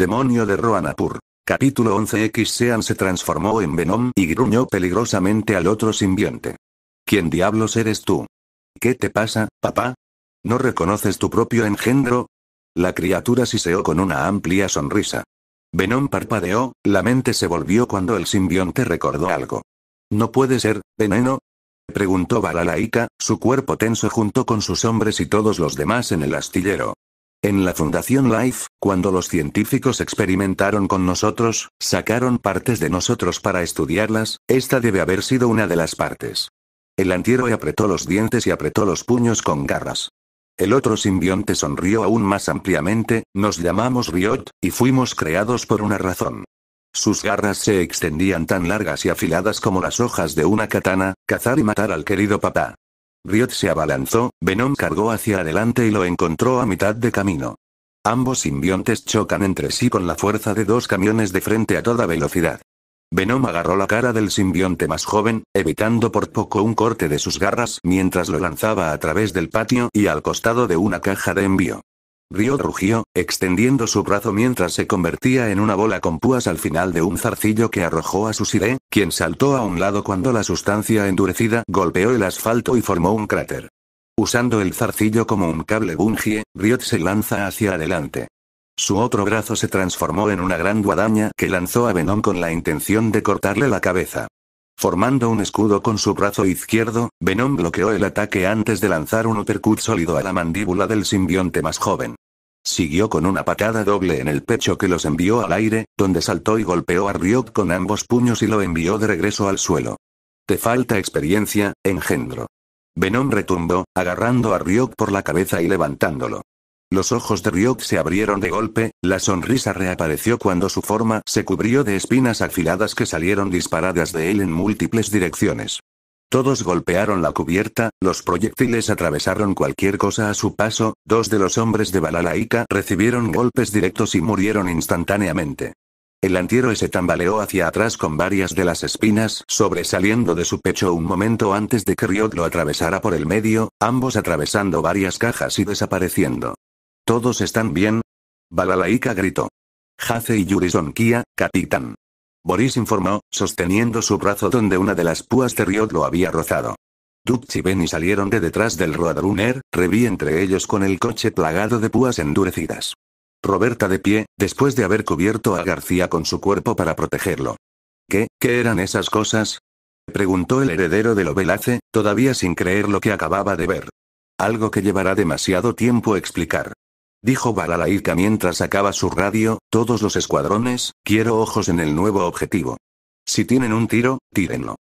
Demonio de Roanapur. Capítulo 11X Sean se transformó en Venom y gruñó peligrosamente al otro simbionte. ¿Quién diablos eres tú? ¿Qué te pasa, papá? ¿No reconoces tu propio engendro? La criatura siseó con una amplia sonrisa. Venom parpadeó, la mente se volvió cuando el simbionte recordó algo. ¿No puede ser, veneno? preguntó Balalaika, su cuerpo tenso junto con sus hombres y todos los demás en el astillero. En la Fundación Life, cuando los científicos experimentaron con nosotros, sacaron partes de nosotros para estudiarlas, esta debe haber sido una de las partes. El antiero apretó los dientes y apretó los puños con garras. El otro simbionte sonrió aún más ampliamente, nos llamamos Riot, y fuimos creados por una razón. Sus garras se extendían tan largas y afiladas como las hojas de una katana, cazar y matar al querido papá. Riot se abalanzó, Venom cargó hacia adelante y lo encontró a mitad de camino. Ambos simbiontes chocan entre sí con la fuerza de dos camiones de frente a toda velocidad. Venom agarró la cara del simbionte más joven, evitando por poco un corte de sus garras mientras lo lanzaba a través del patio y al costado de una caja de envío. Riot rugió, extendiendo su brazo mientras se convertía en una bola con púas al final de un zarcillo que arrojó a Susire, quien saltó a un lado cuando la sustancia endurecida golpeó el asfalto y formó un cráter. Usando el zarcillo como un cable bungie, Riot se lanza hacia adelante. Su otro brazo se transformó en una gran guadaña que lanzó a Venom con la intención de cortarle la cabeza. Formando un escudo con su brazo izquierdo, Venom bloqueó el ataque antes de lanzar un uppercut sólido a la mandíbula del simbionte más joven. Siguió con una patada doble en el pecho que los envió al aire, donde saltó y golpeó a Ryok con ambos puños y lo envió de regreso al suelo. Te falta experiencia, engendro. Venom retumbó, agarrando a Ryok por la cabeza y levantándolo. Los ojos de Ryok se abrieron de golpe, la sonrisa reapareció cuando su forma se cubrió de espinas afiladas que salieron disparadas de él en múltiples direcciones. Todos golpearon la cubierta, los proyectiles atravesaron cualquier cosa a su paso, dos de los hombres de Balalaika recibieron golpes directos y murieron instantáneamente. El antiero se tambaleó hacia atrás con varias de las espinas sobresaliendo de su pecho un momento antes de que ryok lo atravesara por el medio, ambos atravesando varias cajas y desapareciendo. ¿Todos están bien? Balalaika gritó. Jace y Kia, capitán. Boris informó, sosteniendo su brazo donde una de las púas de Riot lo había rozado. Dubch y salieron de detrás del Roadrunner, revi entre ellos con el coche plagado de púas endurecidas. Roberta de pie, después de haber cubierto a García con su cuerpo para protegerlo. ¿Qué, qué eran esas cosas? Preguntó el heredero de Lobelace, todavía sin creer lo que acababa de ver. Algo que llevará demasiado tiempo explicar. Dijo Balalaika mientras sacaba su radio, todos los escuadrones, quiero ojos en el nuevo objetivo. Si tienen un tiro, tírenlo.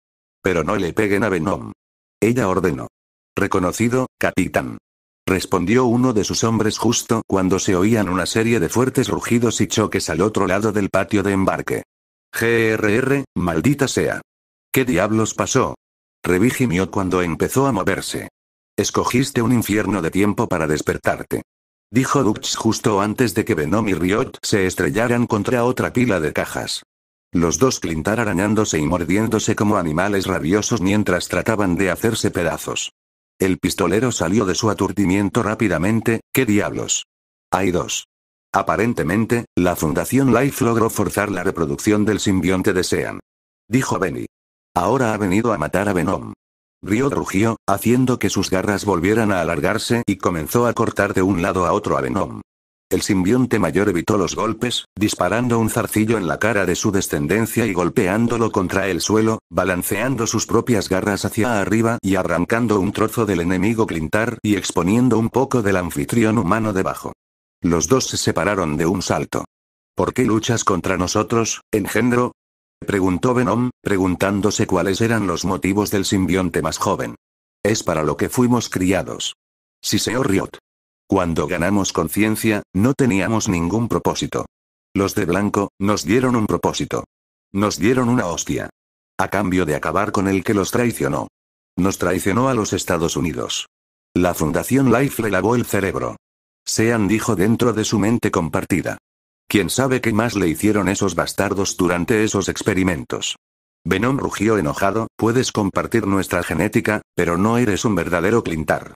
Pero no le peguen a Venom. Ella ordenó. Reconocido, capitán. Respondió uno de sus hombres justo cuando se oían una serie de fuertes rugidos y choques al otro lado del patio de embarque. GRR, maldita sea. ¿Qué diablos pasó? Revigimió cuando empezó a moverse. Escogiste un infierno de tiempo para despertarte dijo Dux justo antes de que Venom y Riot se estrellaran contra otra pila de cajas. Los dos clintar arañándose y mordiéndose como animales rabiosos mientras trataban de hacerse pedazos. El pistolero salió de su aturdimiento rápidamente, ¿qué diablos? Hay dos. Aparentemente, la Fundación Life logró forzar la reproducción del simbionte de Sean. Dijo Benny. Ahora ha venido a matar a Venom. Río rugió, haciendo que sus garras volvieran a alargarse y comenzó a cortar de un lado a otro a Venom. El simbionte mayor evitó los golpes, disparando un zarcillo en la cara de su descendencia y golpeándolo contra el suelo, balanceando sus propias garras hacia arriba y arrancando un trozo del enemigo clintar y exponiendo un poco del anfitrión humano debajo. Los dos se separaron de un salto. ¿Por qué luchas contra nosotros, engendro? preguntó Venom, preguntándose cuáles eran los motivos del simbionte más joven. Es para lo que fuimos criados. señor Riot. Cuando ganamos conciencia, no teníamos ningún propósito. Los de blanco, nos dieron un propósito. Nos dieron una hostia. A cambio de acabar con el que los traicionó. Nos traicionó a los Estados Unidos. La Fundación Life le lavó el cerebro. Sean dijo dentro de su mente compartida. Quién sabe qué más le hicieron esos bastardos durante esos experimentos. Venom rugió enojado, puedes compartir nuestra genética, pero no eres un verdadero clintar.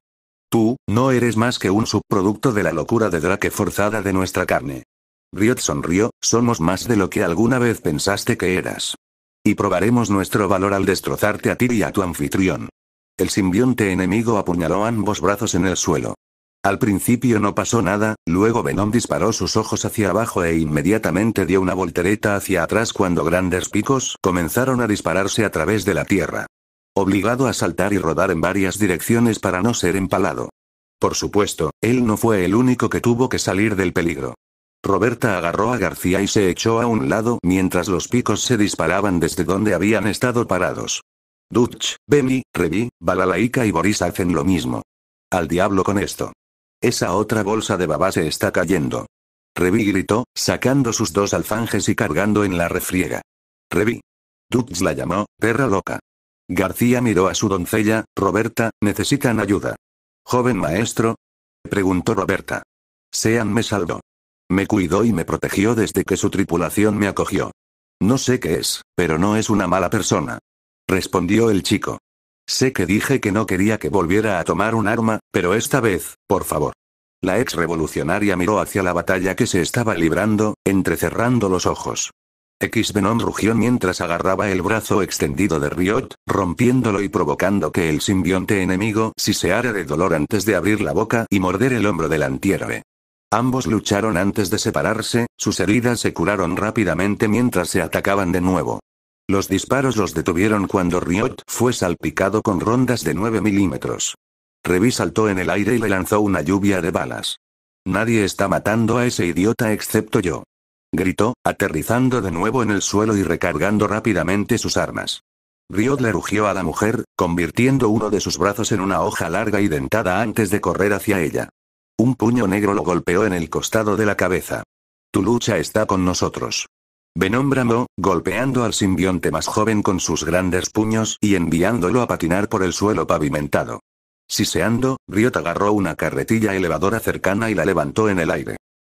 Tú, no eres más que un subproducto de la locura de Drake forzada de nuestra carne. Riot sonrió, somos más de lo que alguna vez pensaste que eras. Y probaremos nuestro valor al destrozarte a ti y a tu anfitrión. El simbionte enemigo apuñaló ambos brazos en el suelo. Al principio no pasó nada, luego Venom disparó sus ojos hacia abajo e inmediatamente dio una voltereta hacia atrás cuando grandes picos comenzaron a dispararse a través de la tierra. Obligado a saltar y rodar en varias direcciones para no ser empalado. Por supuesto, él no fue el único que tuvo que salir del peligro. Roberta agarró a García y se echó a un lado mientras los picos se disparaban desde donde habían estado parados. Dutch, Bemi, Revi, Balalaika y Boris hacen lo mismo. Al diablo con esto. Esa otra bolsa de babá se está cayendo. Revi gritó, sacando sus dos alfanjes y cargando en la refriega. Revi. Dux la llamó, perra loca. García miró a su doncella, Roberta, necesitan ayuda. Joven maestro. Preguntó Roberta. Sean me salvó. Me cuidó y me protegió desde que su tripulación me acogió. No sé qué es, pero no es una mala persona. Respondió el chico. Sé que dije que no quería que volviera a tomar un arma, pero esta vez, por favor. La ex revolucionaria miró hacia la batalla que se estaba librando, entrecerrando los ojos. X Venom rugió mientras agarraba el brazo extendido de Riot, rompiéndolo y provocando que el simbionte enemigo siseara de dolor antes de abrir la boca y morder el hombro del antihéroe. Ambos lucharon antes de separarse, sus heridas se curaron rápidamente mientras se atacaban de nuevo. Los disparos los detuvieron cuando Riot fue salpicado con rondas de 9 milímetros. Revi saltó en el aire y le lanzó una lluvia de balas. Nadie está matando a ese idiota excepto yo. Gritó, aterrizando de nuevo en el suelo y recargando rápidamente sus armas. Riot le rugió a la mujer, convirtiendo uno de sus brazos en una hoja larga y dentada antes de correr hacia ella. Un puño negro lo golpeó en el costado de la cabeza. Tu lucha está con nosotros. Venom bramó, golpeando al simbionte más joven con sus grandes puños y enviándolo a patinar por el suelo pavimentado. Siseando, Riot agarró una carretilla elevadora cercana y la levantó en el aire.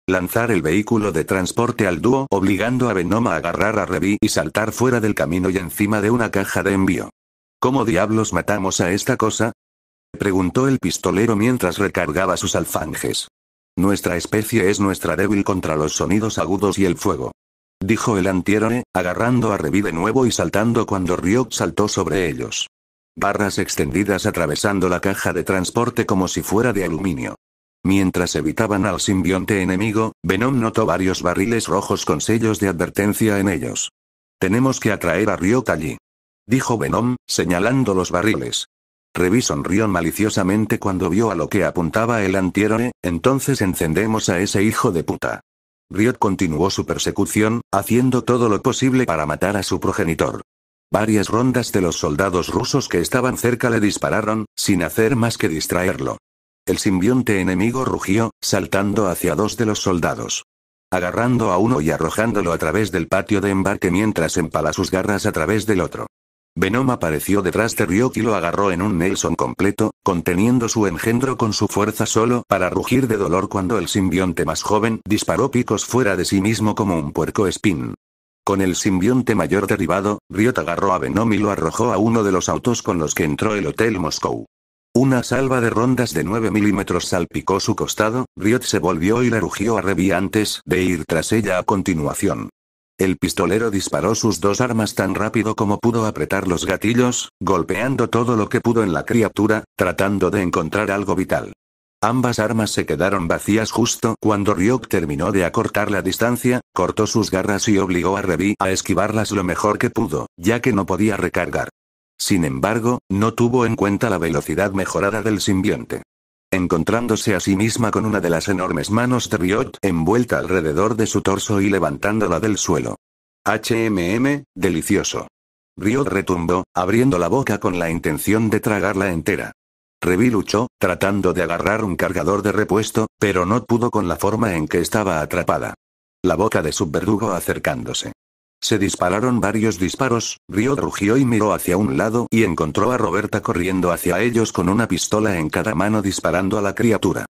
Lanzar el vehículo de transporte al dúo obligando a Venom a agarrar a Revi y saltar fuera del camino y encima de una caja de envío. ¿Cómo diablos matamos a esta cosa? preguntó el pistolero mientras recargaba sus alfanjes. Nuestra especie es nuestra débil contra los sonidos agudos y el fuego dijo el antihéroe, agarrando a Revi de nuevo y saltando cuando Ryok saltó sobre ellos. Barras extendidas atravesando la caja de transporte como si fuera de aluminio. Mientras evitaban al simbionte enemigo, Venom notó varios barriles rojos con sellos de advertencia en ellos. Tenemos que atraer a Ryok allí. Dijo Venom, señalando los barriles. Revi sonrió maliciosamente cuando vio a lo que apuntaba el antihéroe, entonces encendemos a ese hijo de puta. Riot continuó su persecución, haciendo todo lo posible para matar a su progenitor. Varias rondas de los soldados rusos que estaban cerca le dispararon, sin hacer más que distraerlo. El simbionte enemigo rugió, saltando hacia dos de los soldados. Agarrando a uno y arrojándolo a través del patio de embarque mientras empala sus garras a través del otro. Venom apareció detrás de Riot y lo agarró en un Nelson completo, conteniendo su engendro con su fuerza solo para rugir de dolor cuando el simbionte más joven disparó picos fuera de sí mismo como un puerco spin. Con el simbionte mayor derribado, Riot agarró a Venom y lo arrojó a uno de los autos con los que entró el Hotel Moscow. Una salva de rondas de 9 milímetros salpicó su costado, Riot se volvió y le rugió a antes de ir tras ella a continuación. El pistolero disparó sus dos armas tan rápido como pudo apretar los gatillos, golpeando todo lo que pudo en la criatura, tratando de encontrar algo vital. Ambas armas se quedaron vacías justo cuando Ryok terminó de acortar la distancia, cortó sus garras y obligó a Revi a esquivarlas lo mejor que pudo, ya que no podía recargar. Sin embargo, no tuvo en cuenta la velocidad mejorada del simbionte encontrándose a sí misma con una de las enormes manos de Riot envuelta alrededor de su torso y levantándola del suelo. HMM, delicioso. Riot retumbó, abriendo la boca con la intención de tragarla entera. Revi luchó, tratando de agarrar un cargador de repuesto, pero no pudo con la forma en que estaba atrapada. La boca de su verdugo acercándose. Se dispararon varios disparos, Riot rugió y miró hacia un lado y encontró a Roberta corriendo hacia ellos con una pistola en cada mano disparando a la criatura.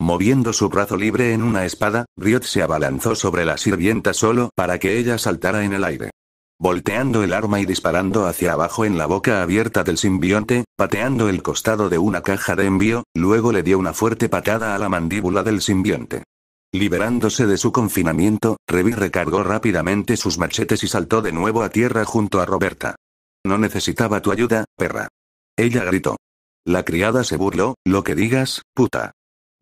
Moviendo su brazo libre en una espada, Riot se abalanzó sobre la sirvienta solo para que ella saltara en el aire. Volteando el arma y disparando hacia abajo en la boca abierta del simbionte, pateando el costado de una caja de envío, luego le dio una fuerte patada a la mandíbula del simbionte. Liberándose de su confinamiento, Revi recargó rápidamente sus machetes y saltó de nuevo a tierra junto a Roberta. No necesitaba tu ayuda, perra. Ella gritó. La criada se burló, lo que digas, puta.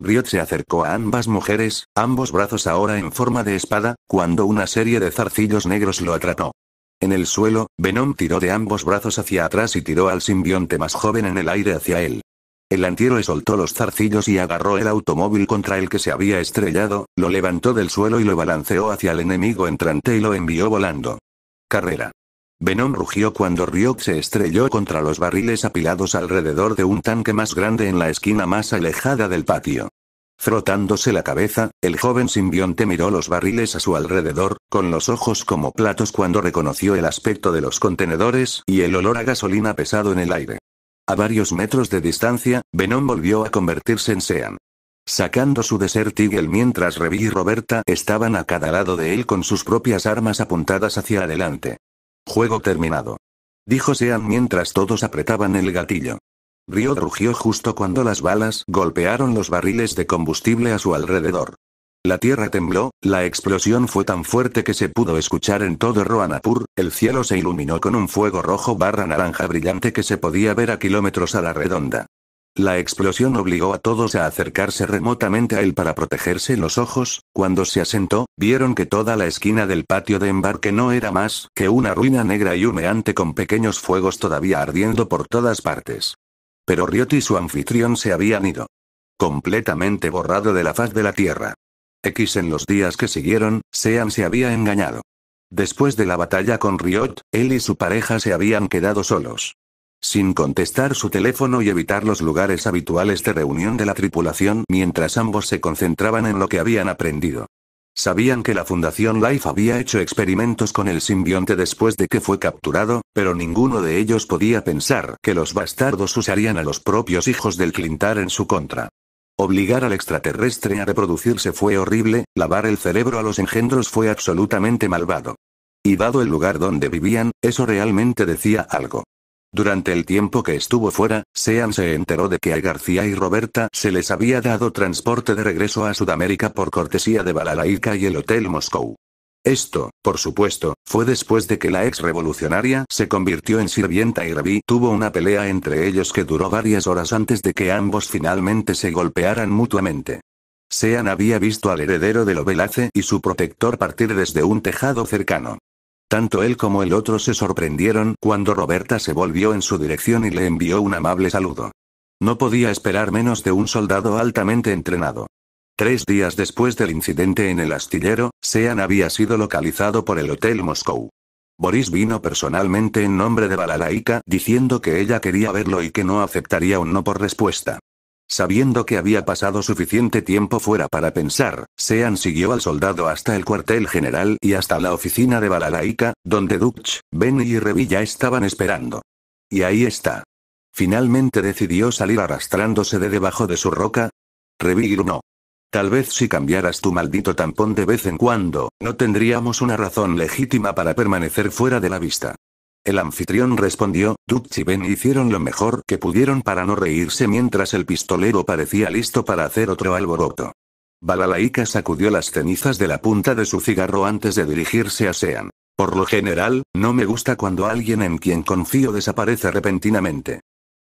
Riot se acercó a ambas mujeres, ambos brazos ahora en forma de espada, cuando una serie de zarcillos negros lo atrapó. En el suelo, Venom tiró de ambos brazos hacia atrás y tiró al simbionte más joven en el aire hacia él. El antihéroe soltó los zarcillos y agarró el automóvil contra el que se había estrellado, lo levantó del suelo y lo balanceó hacia el enemigo entrante y lo envió volando. Carrera. Venom rugió cuando Ryok se estrelló contra los barriles apilados alrededor de un tanque más grande en la esquina más alejada del patio. Frotándose la cabeza, el joven simbionte miró los barriles a su alrededor, con los ojos como platos cuando reconoció el aspecto de los contenedores y el olor a gasolina pesado en el aire. A varios metros de distancia, Venom volvió a convertirse en Sean. Sacando su Desert Eagle mientras Revi y Roberta estaban a cada lado de él con sus propias armas apuntadas hacia adelante. Juego terminado. Dijo Sean mientras todos apretaban el gatillo. Río rugió justo cuando las balas golpearon los barriles de combustible a su alrededor. La tierra tembló, la explosión fue tan fuerte que se pudo escuchar en todo Roanapur, el cielo se iluminó con un fuego rojo barra naranja brillante que se podía ver a kilómetros a la redonda. La explosión obligó a todos a acercarse remotamente a él para protegerse los ojos, cuando se asentó, vieron que toda la esquina del patio de embarque no era más que una ruina negra y humeante con pequeños fuegos todavía ardiendo por todas partes. Pero Riot y su anfitrión se habían ido. Completamente borrado de la faz de la tierra. X en los días que siguieron, Sean se había engañado. Después de la batalla con Riot, él y su pareja se habían quedado solos. Sin contestar su teléfono y evitar los lugares habituales de reunión de la tripulación mientras ambos se concentraban en lo que habían aprendido. Sabían que la Fundación Life había hecho experimentos con el simbionte después de que fue capturado, pero ninguno de ellos podía pensar que los bastardos usarían a los propios hijos del Clintar en su contra. Obligar al extraterrestre a reproducirse fue horrible, lavar el cerebro a los engendros fue absolutamente malvado. Y dado el lugar donde vivían, eso realmente decía algo. Durante el tiempo que estuvo fuera, Sean se enteró de que a García y Roberta se les había dado transporte de regreso a Sudamérica por cortesía de Balalaika y el Hotel Moscú. Esto, por supuesto, fue después de que la ex revolucionaria se convirtió en sirvienta y Rabí tuvo una pelea entre ellos que duró varias horas antes de que ambos finalmente se golpearan mutuamente. Sean había visto al heredero de Lovelace y su protector partir desde un tejado cercano. Tanto él como el otro se sorprendieron cuando Roberta se volvió en su dirección y le envió un amable saludo. No podía esperar menos de un soldado altamente entrenado. Tres días después del incidente en el astillero, Sean había sido localizado por el Hotel Moscou. Boris vino personalmente en nombre de Balalaika, diciendo que ella quería verlo y que no aceptaría un no por respuesta. Sabiendo que había pasado suficiente tiempo fuera para pensar, Sean siguió al soldado hasta el cuartel general y hasta la oficina de Balalaika, donde Dutch, Benny y Revilla estaban esperando. Y ahí está. Finalmente decidió salir arrastrándose de debajo de su roca. Revilla no. Tal vez si cambiaras tu maldito tampón de vez en cuando, no tendríamos una razón legítima para permanecer fuera de la vista. El anfitrión respondió, Dutch y Ben hicieron lo mejor que pudieron para no reírse mientras el pistolero parecía listo para hacer otro alboroto. Balalaika sacudió las cenizas de la punta de su cigarro antes de dirigirse a Sean. Por lo general, no me gusta cuando alguien en quien confío desaparece repentinamente.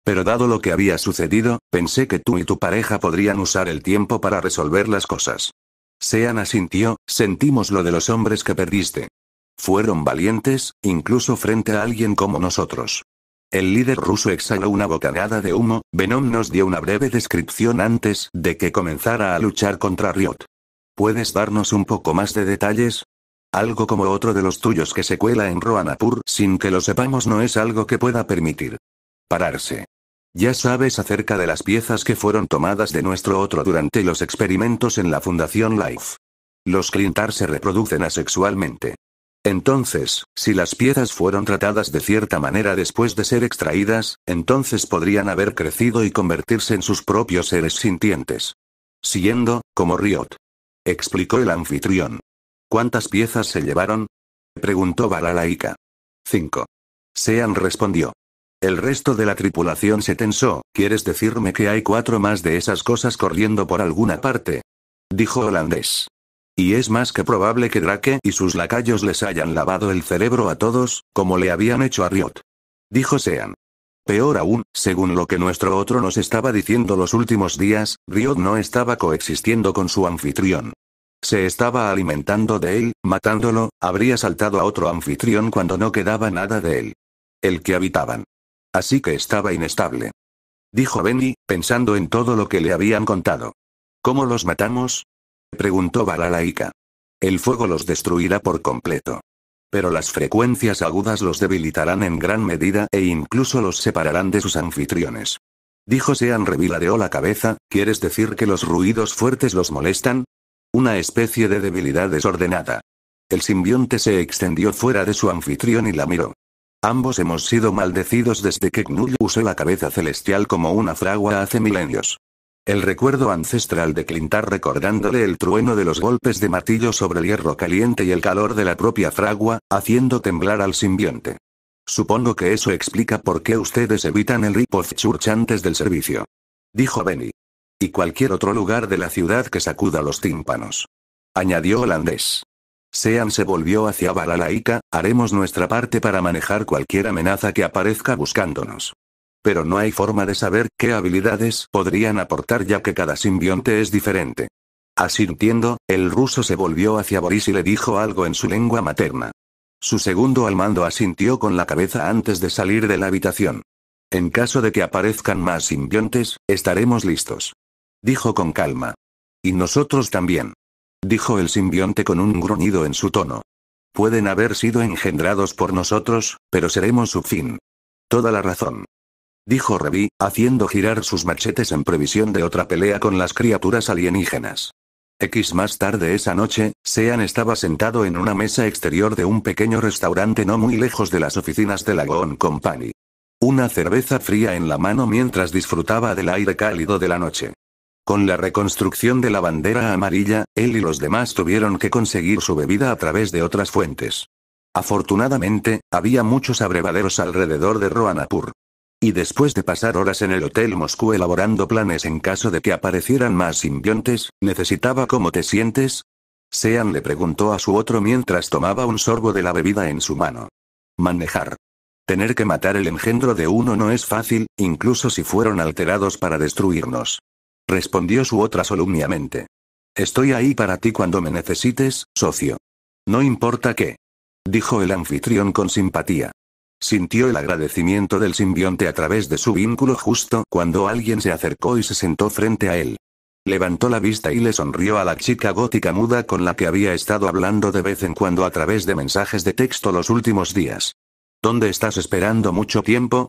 Pero dado lo que había sucedido, pensé que tú y tu pareja podrían usar el tiempo para resolver las cosas. Sean asintió, sentimos lo de los hombres que perdiste. Fueron valientes, incluso frente a alguien como nosotros. El líder ruso exhaló una bocanada de humo, Venom nos dio una breve descripción antes de que comenzara a luchar contra Riot. ¿Puedes darnos un poco más de detalles? Algo como otro de los tuyos que se cuela en Roanapur sin que lo sepamos no es algo que pueda permitir. Pararse. Ya sabes acerca de las piezas que fueron tomadas de nuestro otro durante los experimentos en la Fundación Life. Los Clintar se reproducen asexualmente. Entonces, si las piezas fueron tratadas de cierta manera después de ser extraídas, entonces podrían haber crecido y convertirse en sus propios seres sintientes. Siguiendo, como Riot. Explicó el anfitrión. ¿Cuántas piezas se llevaron? Preguntó Balalaika. 5. Sean respondió. El resto de la tripulación se tensó. ¿Quieres decirme que hay cuatro más de esas cosas corriendo por alguna parte? Dijo holandés. Y es más que probable que Drake y sus lacayos les hayan lavado el cerebro a todos, como le habían hecho a Riot. Dijo Sean. Peor aún, según lo que nuestro otro nos estaba diciendo los últimos días, Riot no estaba coexistiendo con su anfitrión. Se estaba alimentando de él, matándolo, habría saltado a otro anfitrión cuando no quedaba nada de él. El que habitaban. Así que estaba inestable. Dijo Benny, pensando en todo lo que le habían contado. ¿Cómo los matamos? Preguntó Balalaika. El fuego los destruirá por completo. Pero las frecuencias agudas los debilitarán en gran medida e incluso los separarán de sus anfitriones. Dijo Sean reviladeó la cabeza, ¿quieres decir que los ruidos fuertes los molestan? Una especie de debilidad desordenada. El simbionte se extendió fuera de su anfitrión y la miró. Ambos hemos sido maldecidos desde que Knull usó la cabeza celestial como una fragua hace milenios. El recuerdo ancestral de Clintar recordándole el trueno de los golpes de martillo sobre el hierro caliente y el calor de la propia fragua, haciendo temblar al simbionte. Supongo que eso explica por qué ustedes evitan el Ripoff Church antes del servicio. Dijo Benny. Y cualquier otro lugar de la ciudad que sacuda los tímpanos. Añadió holandés. Sean se volvió hacia Balalaika, haremos nuestra parte para manejar cualquier amenaza que aparezca buscándonos. Pero no hay forma de saber qué habilidades podrían aportar ya que cada simbionte es diferente. Asintiendo, el ruso se volvió hacia Boris y le dijo algo en su lengua materna. Su segundo al mando asintió con la cabeza antes de salir de la habitación. En caso de que aparezcan más simbiontes, estaremos listos. Dijo con calma. Y nosotros también dijo el simbionte con un gruñido en su tono. Pueden haber sido engendrados por nosotros, pero seremos su fin. Toda la razón. Dijo Revi, haciendo girar sus machetes en previsión de otra pelea con las criaturas alienígenas. X más tarde esa noche, Sean estaba sentado en una mesa exterior de un pequeño restaurante no muy lejos de las oficinas de la Goon Company. Una cerveza fría en la mano mientras disfrutaba del aire cálido de la noche. Con la reconstrucción de la bandera amarilla, él y los demás tuvieron que conseguir su bebida a través de otras fuentes. Afortunadamente, había muchos abrevaderos alrededor de Roanapur. Y después de pasar horas en el Hotel Moscú elaborando planes en caso de que aparecieran más simbiontes, necesitaba cómo te sientes, Sean le preguntó a su otro mientras tomaba un sorbo de la bebida en su mano. Manejar. Tener que matar el engendro de uno no es fácil, incluso si fueron alterados para destruirnos respondió su otra solemnemente. Estoy ahí para ti cuando me necesites, socio. No importa qué. Dijo el anfitrión con simpatía. Sintió el agradecimiento del simbionte a través de su vínculo justo cuando alguien se acercó y se sentó frente a él. Levantó la vista y le sonrió a la chica gótica muda con la que había estado hablando de vez en cuando a través de mensajes de texto los últimos días. ¿Dónde estás esperando mucho tiempo?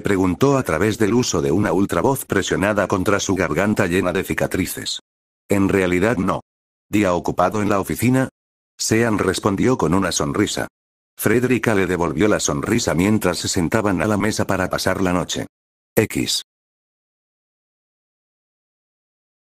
preguntó a través del uso de una ultravoz presionada contra su garganta llena de cicatrices. En realidad no. Día ocupado en la oficina, Sean respondió con una sonrisa. Frederica le devolvió la sonrisa mientras se sentaban a la mesa para pasar la noche. X.